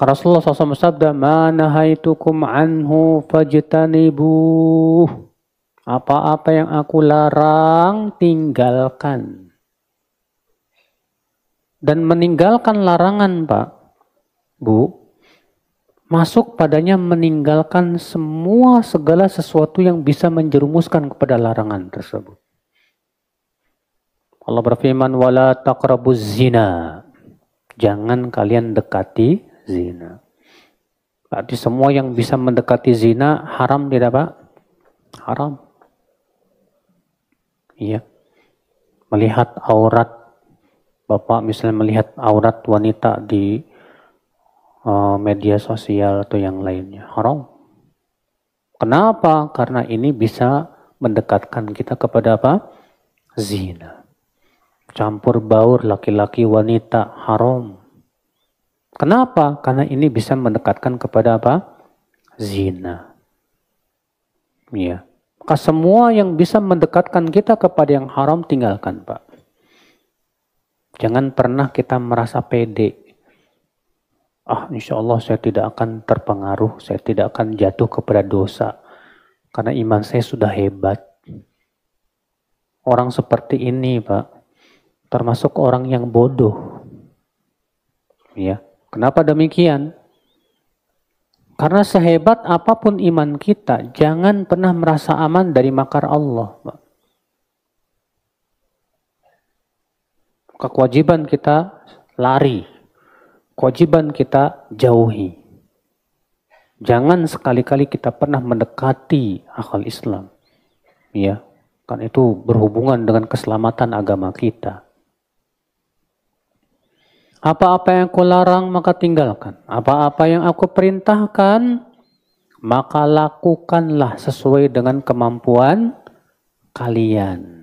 Rasulullah SAW bersabda, "Ma anhu fajtanibuh." Apa-apa yang aku larang, tinggalkan. Dan meninggalkan larangan, Pak, Bu, masuk padanya meninggalkan semua segala sesuatu yang bisa menjerumuskan kepada larangan tersebut. Allah berfirman, "Wala taqrabuz zina." Jangan kalian dekati zina. Berarti semua yang bisa mendekati zina haram tidak Pak? Haram. Iya. Melihat aurat Bapak misalnya melihat aurat wanita di uh, media sosial atau yang lainnya haram. Kenapa? Karena ini bisa mendekatkan kita kepada apa? Zina. Campur baur laki-laki wanita haram. Kenapa? Karena ini bisa mendekatkan kepada apa? Zina. Ya. Maka semua yang bisa mendekatkan kita kepada yang haram tinggalkan, Pak. Jangan pernah kita merasa pede. Ah, insya Allah saya tidak akan terpengaruh, saya tidak akan jatuh kepada dosa. Karena iman saya sudah hebat. Orang seperti ini, Pak, termasuk orang yang bodoh. Ya, Kenapa demikian? Karena sehebat apapun iman kita, jangan pernah merasa aman dari makar Allah. Kewajiban kita lari, kewajiban kita jauhi. Jangan sekali-kali kita pernah mendekati akal Islam. Ya, kan itu berhubungan dengan keselamatan agama kita. Apa-apa yang aku larang maka tinggalkan. Apa-apa yang aku perintahkan maka lakukanlah sesuai dengan kemampuan kalian.